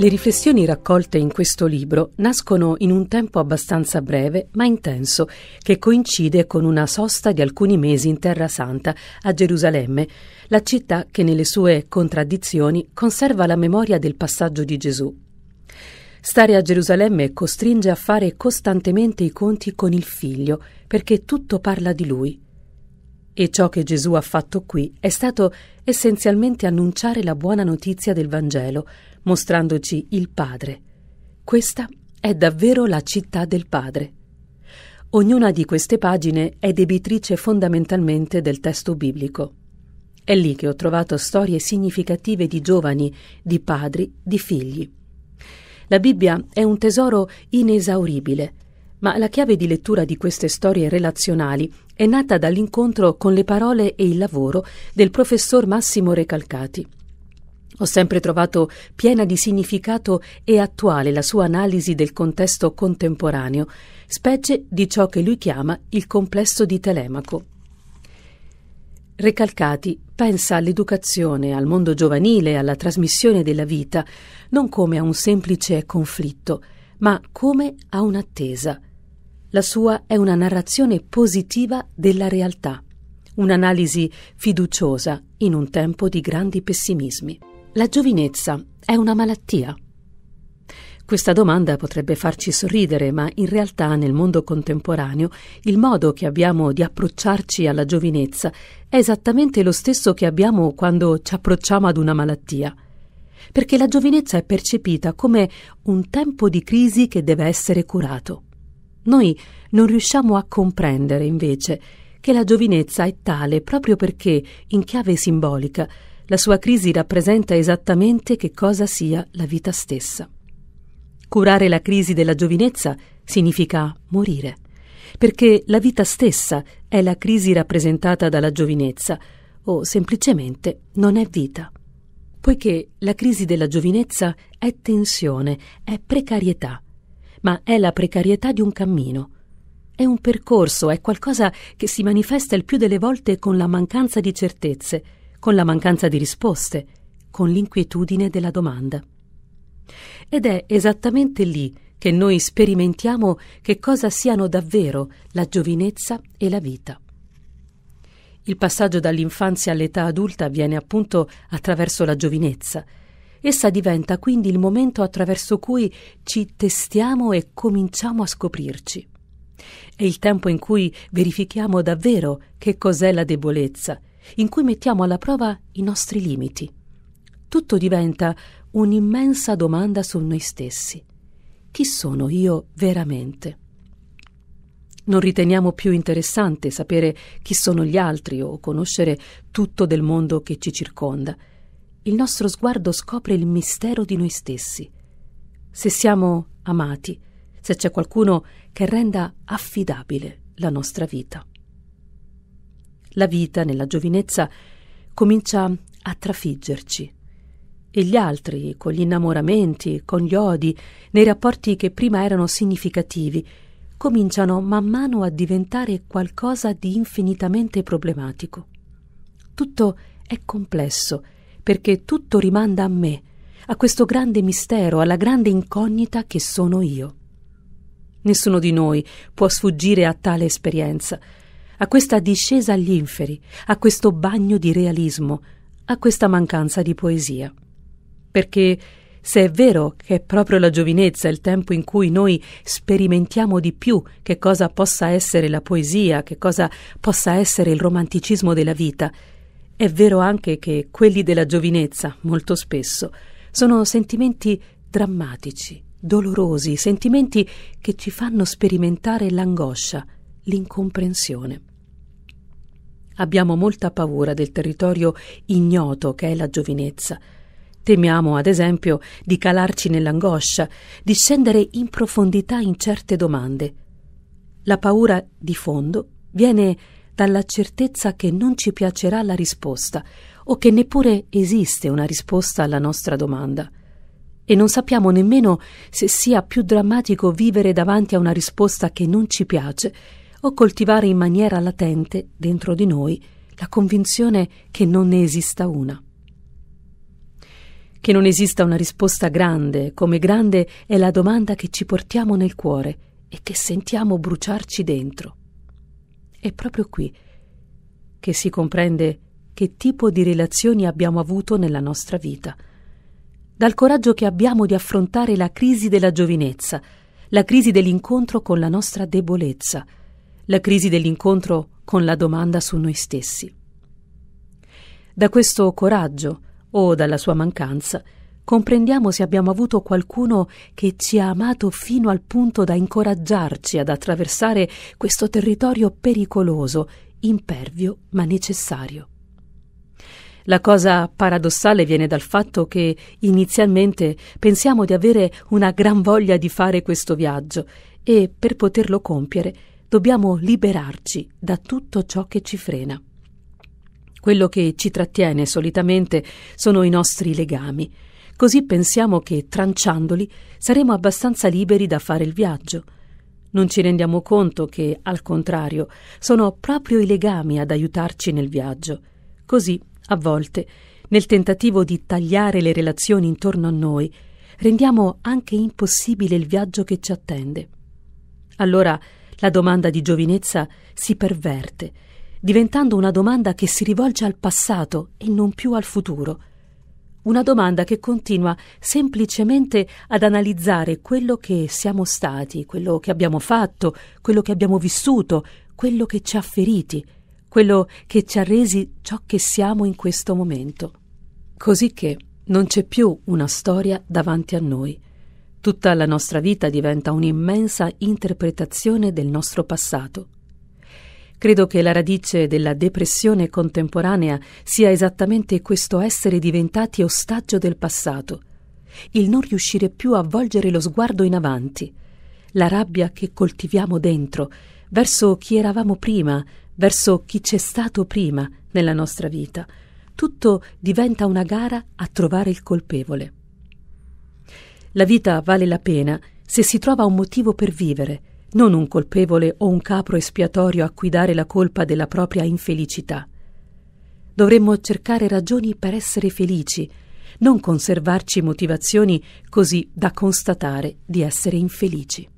Le riflessioni raccolte in questo libro nascono in un tempo abbastanza breve ma intenso, che coincide con una sosta di alcuni mesi in Terra Santa, a Gerusalemme, la città che nelle sue contraddizioni conserva la memoria del passaggio di Gesù. Stare a Gerusalemme costringe a fare costantemente i conti con il figlio, perché tutto parla di lui. E ciò che Gesù ha fatto qui è stato essenzialmente annunciare la buona notizia del Vangelo, mostrandoci il Padre. Questa è davvero la città del Padre. Ognuna di queste pagine è debitrice fondamentalmente del testo biblico. È lì che ho trovato storie significative di giovani, di padri, di figli. La Bibbia è un tesoro inesauribile, ma la chiave di lettura di queste storie relazionali è nata dall'incontro con le parole e il lavoro del professor Massimo Recalcati. Ho sempre trovato piena di significato e attuale la sua analisi del contesto contemporaneo, specie di ciò che lui chiama il complesso di Telemaco. Recalcati pensa all'educazione, al mondo giovanile, alla trasmissione della vita, non come a un semplice conflitto, ma come a un'attesa – la sua è una narrazione positiva della realtà, un'analisi fiduciosa in un tempo di grandi pessimismi. La giovinezza è una malattia? Questa domanda potrebbe farci sorridere, ma in realtà nel mondo contemporaneo il modo che abbiamo di approcciarci alla giovinezza è esattamente lo stesso che abbiamo quando ci approcciamo ad una malattia. Perché la giovinezza è percepita come un tempo di crisi che deve essere curato. Noi non riusciamo a comprendere, invece, che la giovinezza è tale proprio perché, in chiave simbolica, la sua crisi rappresenta esattamente che cosa sia la vita stessa. Curare la crisi della giovinezza significa morire, perché la vita stessa è la crisi rappresentata dalla giovinezza, o semplicemente non è vita. Poiché la crisi della giovinezza è tensione, è precarietà, ma è la precarietà di un cammino. È un percorso, è qualcosa che si manifesta il più delle volte con la mancanza di certezze, con la mancanza di risposte, con l'inquietudine della domanda. Ed è esattamente lì che noi sperimentiamo che cosa siano davvero la giovinezza e la vita. Il passaggio dall'infanzia all'età adulta avviene appunto attraverso la giovinezza, Essa diventa quindi il momento attraverso cui ci testiamo e cominciamo a scoprirci. È il tempo in cui verifichiamo davvero che cos'è la debolezza, in cui mettiamo alla prova i nostri limiti. Tutto diventa un'immensa domanda su noi stessi. Chi sono io veramente? Non riteniamo più interessante sapere chi sono gli altri o conoscere tutto del mondo che ci circonda il nostro sguardo scopre il mistero di noi stessi. Se siamo amati, se c'è qualcuno che renda affidabile la nostra vita. La vita nella giovinezza comincia a trafiggerci e gli altri, con gli innamoramenti, con gli odi, nei rapporti che prima erano significativi, cominciano man mano a diventare qualcosa di infinitamente problematico. Tutto è complesso perché tutto rimanda a me, a questo grande mistero, alla grande incognita che sono io. Nessuno di noi può sfuggire a tale esperienza, a questa discesa agli inferi, a questo bagno di realismo, a questa mancanza di poesia. Perché se è vero che è proprio la giovinezza il tempo in cui noi sperimentiamo di più che cosa possa essere la poesia, che cosa possa essere il romanticismo della vita, è vero anche che quelli della giovinezza, molto spesso, sono sentimenti drammatici, dolorosi, sentimenti che ci fanno sperimentare l'angoscia, l'incomprensione. Abbiamo molta paura del territorio ignoto che è la giovinezza. Temiamo, ad esempio, di calarci nell'angoscia, di scendere in profondità in certe domande. La paura di fondo viene dalla certezza che non ci piacerà la risposta o che neppure esiste una risposta alla nostra domanda. E non sappiamo nemmeno se sia più drammatico vivere davanti a una risposta che non ci piace o coltivare in maniera latente dentro di noi la convinzione che non ne esista una. Che non esista una risposta grande, come grande è la domanda che ci portiamo nel cuore e che sentiamo bruciarci dentro. È proprio qui che si comprende che tipo di relazioni abbiamo avuto nella nostra vita. Dal coraggio che abbiamo di affrontare la crisi della giovinezza, la crisi dell'incontro con la nostra debolezza, la crisi dell'incontro con la domanda su noi stessi. Da questo coraggio, o dalla sua mancanza, comprendiamo se abbiamo avuto qualcuno che ci ha amato fino al punto da incoraggiarci ad attraversare questo territorio pericoloso, impervio ma necessario. La cosa paradossale viene dal fatto che inizialmente pensiamo di avere una gran voglia di fare questo viaggio e per poterlo compiere dobbiamo liberarci da tutto ciò che ci frena. Quello che ci trattiene solitamente sono i nostri legami, Così pensiamo che, tranciandoli, saremo abbastanza liberi da fare il viaggio. Non ci rendiamo conto che, al contrario, sono proprio i legami ad aiutarci nel viaggio. Così, a volte, nel tentativo di tagliare le relazioni intorno a noi, rendiamo anche impossibile il viaggio che ci attende. Allora la domanda di giovinezza si perverte, diventando una domanda che si rivolge al passato e non più al futuro una domanda che continua semplicemente ad analizzare quello che siamo stati, quello che abbiamo fatto, quello che abbiamo vissuto, quello che ci ha feriti, quello che ci ha resi ciò che siamo in questo momento. Cosicché non c'è più una storia davanti a noi. Tutta la nostra vita diventa un'immensa interpretazione del nostro passato. Credo che la radice della depressione contemporanea sia esattamente questo essere diventati ostaggio del passato, il non riuscire più a volgere lo sguardo in avanti, la rabbia che coltiviamo dentro, verso chi eravamo prima, verso chi c'è stato prima nella nostra vita. Tutto diventa una gara a trovare il colpevole. La vita vale la pena se si trova un motivo per vivere, non un colpevole o un capro espiatorio a cui dare la colpa della propria infelicità. Dovremmo cercare ragioni per essere felici, non conservarci motivazioni così da constatare di essere infelici.